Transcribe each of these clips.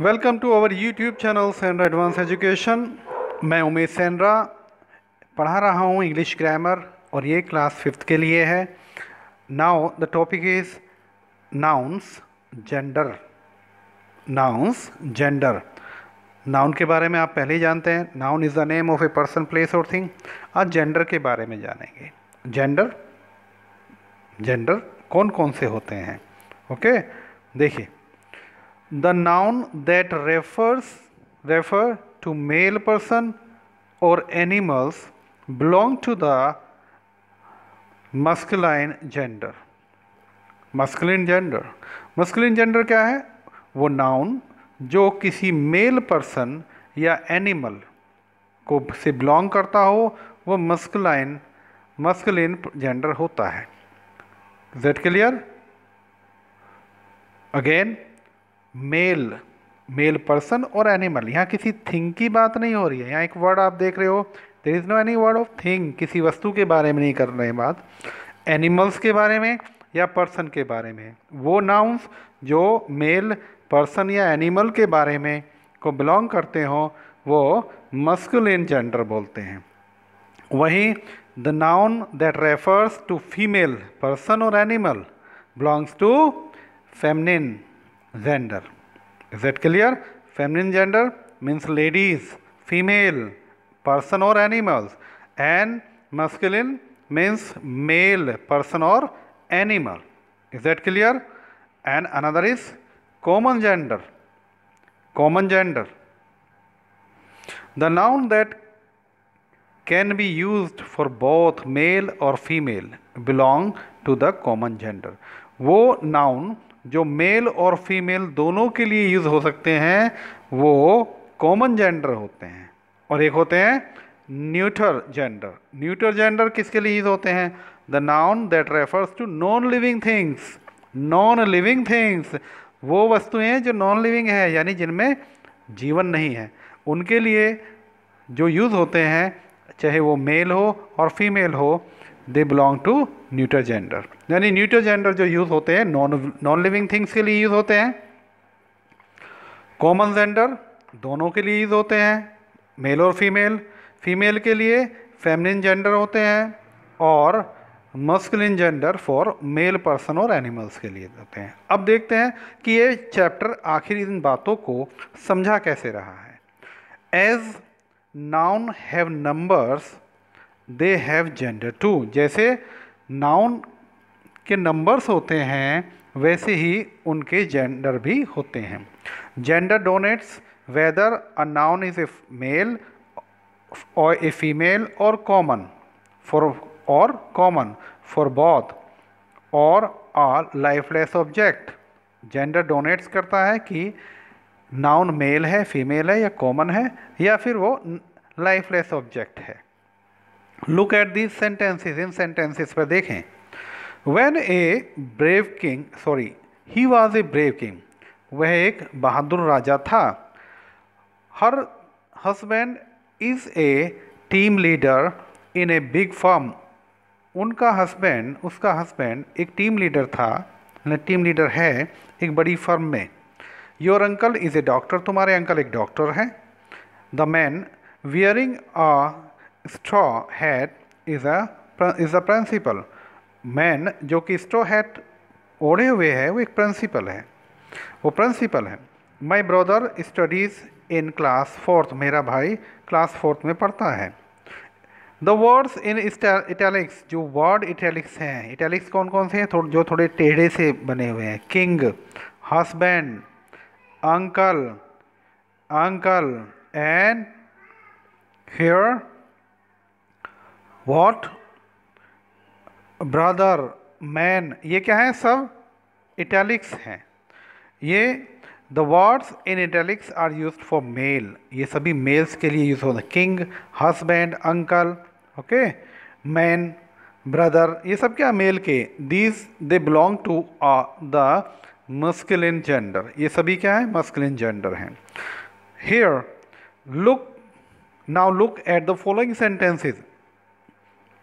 Welcome to our YouTube channel Sendra advance education मैं Umesh Sandra पढ़ा रहा हूँ इंग्लिश ग्रामर और ये क्लास फिफ्थ के लिए है now the topic is nouns gender nouns gender noun के बारे में आप पहले ही जानते हैं noun is the name of a person place और थिंग आज जेंडर के बारे में जानेंगे जेंडर जेंडर कौन कौन से होते हैं ओके okay? देखिए the noun that refers refer to male person और animals belong to the masculine gender masculine gender masculine gender क्या है वो नाउन जो किसी मेल पर्सन या एनिमल को से बिलोंग करता हो वो मस्कलाइन मस्कलिन जेंडर होता है that clear again male male person और एनिमल यहाँ किसी थिंग की बात नहीं हो रही है यहाँ एक वर्ड आप देख रहे हो there is no any word of thing किसी वस्तु के बारे में नहीं कर रहे बात एनिमल्स के बारे में या पर्सन के बारे में वो नाउंस जो मेल पर्सन या एनिमल के बारे में को बिलोंग करते हों वो मस्कुलिन जेंडर बोलते हैं वहीं the noun that refers to female person और animal belongs to feminine gender. Is that clear? Feminine gender means ladies, female, person or animals, and masculine means male, person or animal. Is that clear? And another is common gender. Common gender. The noun that can be used for both male or female belong to the common gender. Wo noun जो male और female दोनों के लिए use हो सकते हैं वो common gender होते हैं और एक होते हैं न्यूटर जेंडर न्यूटर जेंडर किसके लिए यूज़ होते हैं the noun that refers to non living things non living things वो वस्तुएं जो नॉन लिविंग है यानी जिनमें जीवन नहीं है उनके लिए जो यूज़ होते हैं चाहे वो मेल हो और फीमेल हो दे बिलोंग टू न्यूट्रोजेंडर यानी न्यूट्रोजेंडर जो यूज़ होते हैं नॉन नॉन लिविंग थिंग्स के लिए यूज़ होते हैं कॉमन जेंडर दोनों के लिए यूज़ होते हैं मेल और फीमेल फीमेल के लिए फेमिनिन जेंडर होते हैं और masculine gender for male person और एनिमल्स के लिए होते हैं अब देखते हैं कि ये चैप्टर आखिर इन बातों को समझा कैसे रहा है as noun have numbers they have gender too जैसे नाउन के नंबर्स होते हैं वैसे ही उनके जेंडर भी होते हैं gender denotes whether a noun is a male और ए फीमेल और कॉमन फॉर और कॉमन फॉर बॉथ और or lifeless object gender denotes करता है कि नाउन मेल है फीमेल है या कॉमन है या फिर वो लाइफलेस ऑब्जेक्ट है लुक एट दीज सेंटेंसेज इन सेंटेंसेस पर देखें when a brave king sorry he was a brave king वह एक बहादुर राजा था her husband is a team leader in a big firm उनका हस्बैंड उसका हस्बैंड एक टीम लीडर था टीम मतलब लीडर है एक बड़ी फर्म में your uncle is a doctor तुम्हारे अंकल एक डॉक्टर हैं the man wearing a स्ट्रो hat is a is a principal man जो कि स्ट्रो हैट ओढ़े हुए है वो एक प्रिंसिपल है वो प्रिंसिपल है my brother studies in class fourth मेरा भाई क्लास फोर्थ में पढ़ता है द वर्ड्स इन इटैलिक्स जो वर्ड इटैलिक्स हैं इटैलिक्स कौन कौन से हैं थो, जो थोड़े टेढ़े से बने हुए हैं king husband uncle uncle and here what brother man ये क्या है सब इटैलिक्स हैं ये the words in italics are use for male ये सभी मेल्स के लिए यूज होता है king husband uncle okay man brother ये सब क्या मेल के these they belong to the masculine gender ये सभी क्या है मस्किलिन जेंडर हैं here look now look at the following sentences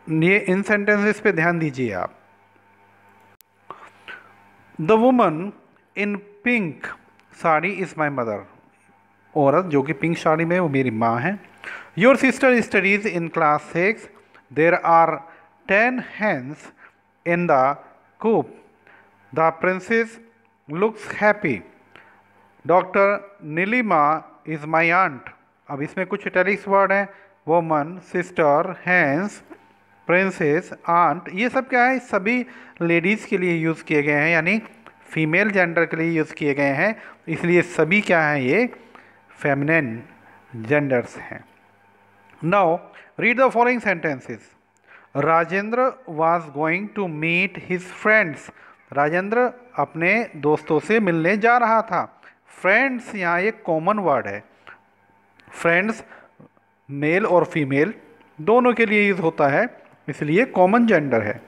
ये इन सेंटेंसेस पे ध्यान दीजिए आप the woman in pink sari is my mother औरत जो कि पिंक साड़ी में वो मेरी माँ है your sister studies in class six there are ten hands in the coop the princess looks happy doctor Nilima is my aunt अब इसमें कुछ टेलिक्स वर्ड हैं woman sister hands princess aunt ये सब क्या है सभी लेडीज़ के लिए यूज़ किए गए हैं यानी फीमेल जेंडर के लिए यूज़ किए गए हैं इसलिए सभी क्या हैं ये फेमिनन जेंडर्स हैं now read the following sentences Rajendra was going to meet his friends Rajendra अपने दोस्तों से मिलने जा रहा था फ्रेंड्स यहाँ एक कॉमन वर्ड है फ्रेंड्स मेल और फीमेल दोनों के लिए यूज़ होता है इसलिए कॉमन जेंडर है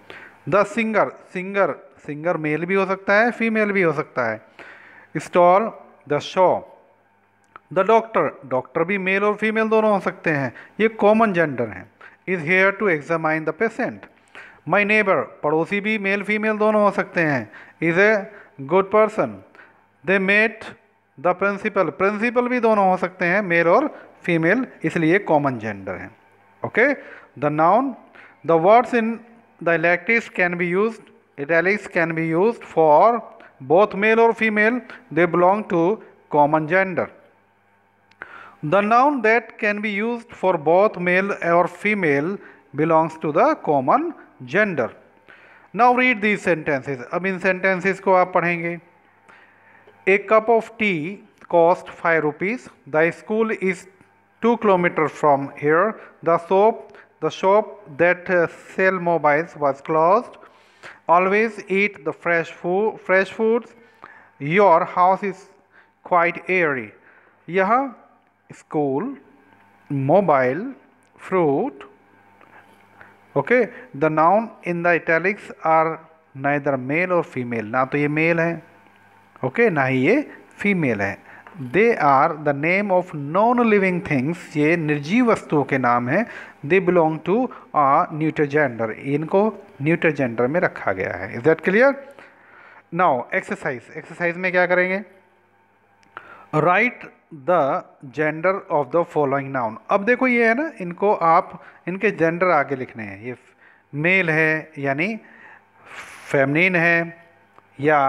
the singer singer singer male भी हो सकता है फीमेल भी हो सकता है stole the show the doctor doctor भी मेल और फीमेल दोनों हो सकते हैं ये कॉमन जेंडर हैं is here to examine the patient my neighbour पड़ोसी भी मेल फीमेल दोनों हो सकते हैं is a good person they met the principal principal भी दोनों हो सकते हैं मेल और फीमेल इसलिए कॉमन जेंडर हैं okay the noun The words in the electives can be used, italics can be used for both male or female, they belong to common gender. The noun that can be used for both male or female belongs to the common gender. Now read these sentences. I mean sentences ko आप पढ़ेंगे A cup of tea cost five rupees. The school is two kilometers from here. The soap The shop that uh, sell mobiles was closed. Always eat the fresh food. Fresh foods. Your house is quite airy. यह school mobile fruit okay the noun in the italics are neither male or female na to ye male hai okay? na hi ye female hai they are the name of non living things ये निर्जीव वस्तुओं के नाम हैं दे belong to आ न्यूट्रोजेंडर इनको न्यूट्रोजेंडर में रखा गया है is that clear now exercise exercise में क्या करेंगे write the gender of the following noun अब देखो ये है ना इनको आप इनके जेंडर आगे लिखने हैं ये मेल है यानी फेमनिन है या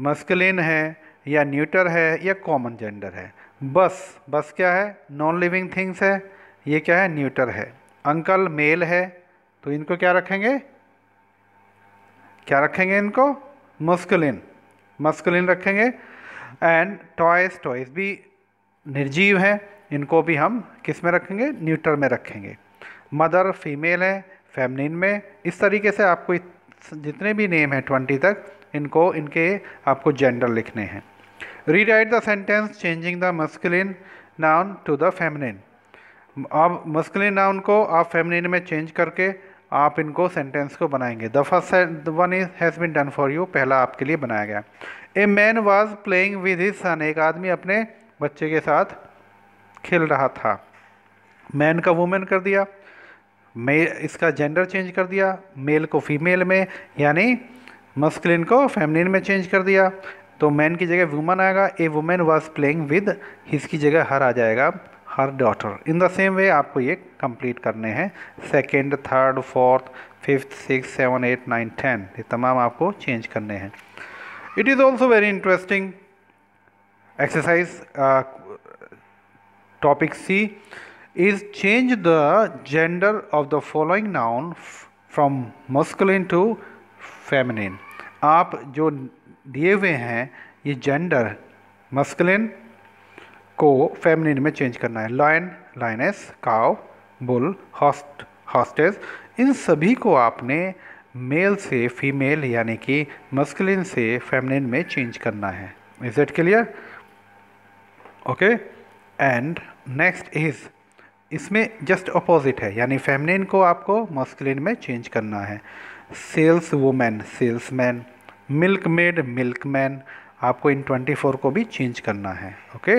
मस्कलिन है या न्यूटर है या कॉमन जेंडर है बस बस क्या है नॉन लिविंग थिंग्स है ये क्या है न्यूटर है अंकल मेल है तो इनको क्या रखेंगे क्या रखेंगे इनको मस्कुलिन मस्कुलिन रखेंगे एंड टॉयस टॉयस भी निर्जीव हैं इनको भी हम किस में रखेंगे न्यूटर में रखेंगे मदर फीमेल है फैमिलिन में इस तरीके से आपको जितने भी नेम हैं ट्वेंटी तक इनको इनके आपको जेंडर लिखने हैं rewrite the sentence changing the masculine noun to the feminine अब मस्कुलिन नाउन को आप फेमिनिन में चेंज करके आप इनको सेंटेंस को बनाएंगे the first one is has been done for you पहला आपके लिए बनाया गया a man was playing with his son एक आदमी अपने बच्चे के साथ खेल रहा था मैन का वुमेन कर दिया मे इसका जेंडर चेंज कर दिया मेल को फीमेल में यानी मस्कुलिन को फेमिनिन में चेंज कर दिया तो मैन की जगह वुमन आएगा a women was playing with his की जगह हर आ जाएगा her daughter in the same way आपको ये कंप्लीट करने हैं second third fourth fifth six seven eight nine ten ये तमाम आपको चेंज करने हैं it is also very interesting exercise topic C is change the gender of the following noun from masculine to feminine आप जो दिए हुए हैं ये जेंडर मस्कलिन को फेमिनिन में चेंज करना है lion lioness cow bull host hostess इन सभी को आपने मेल से फीमेल यानी कि मस्कलिन से फेमिनिन में चेंज करना है is it clear okay and next is इसमें जस्ट अपोजिट है यानी फेमिनिन को आपको मस्कलिन में चेंज करना है saleswomen salesman milkmaid milkman आपको इन 24 को भी चेंज करना है okay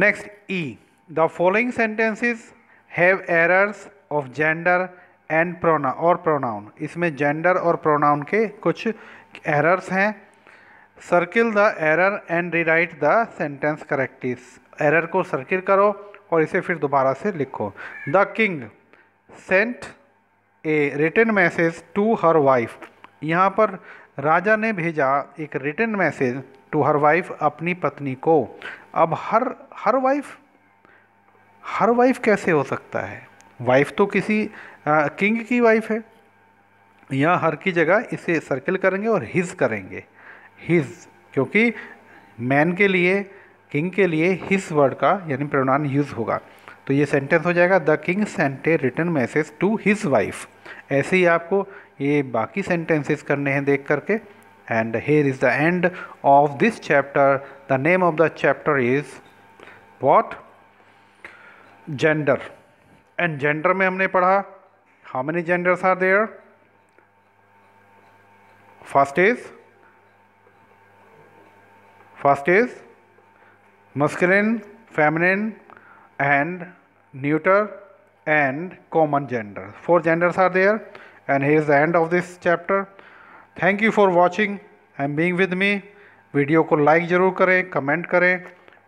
next E the following sentences have errors of gender and प्रोना और प्रोनाउन इसमें जेंडर और प्रोनाउन के कुछ एरर्स हैं circle the error and rewrite the sentence correct its error को सर्किल करो और इसे फिर दोबारा से लिखो the king sent a return message to her wife यहाँ पर राजा ने भेजा एक return message to her wife अपनी पत्नी को अब हर हर वाइफ हर वाइफ कैसे हो सकता है वाइफ तो किसी आ, किंग की वाइफ है यहाँ हर की जगह इसे सर्किल करेंगे और हिज करेंगे हिज क्योंकि मैन के लिए किंग के लिए हिज वर्ड का यानी प्रणान यूज होगा तो ये सेंटेंस हो जाएगा the king sent a return message to his wife ऐसे ही आपको ये बाकी सेंटेंसेस करने हैं देख करके and here is the end of this chapter the name of the chapter is what gender and gender में हमने पढ़ा how many genders are there first is first is masculine feminine and neuter and common gender four genders are there And is the end of this chapter. Thank you for watching and being with me. Video को like ज़रूर करें comment करें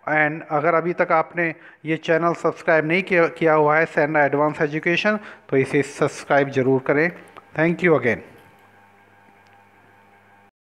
and अगर अभी तक आपने ये channel subscribe नहीं किया हुआ है सैन एडवांस एजुकेशन तो इसे सब्सक्राइब ज़रूर करें थैंक यू अगेन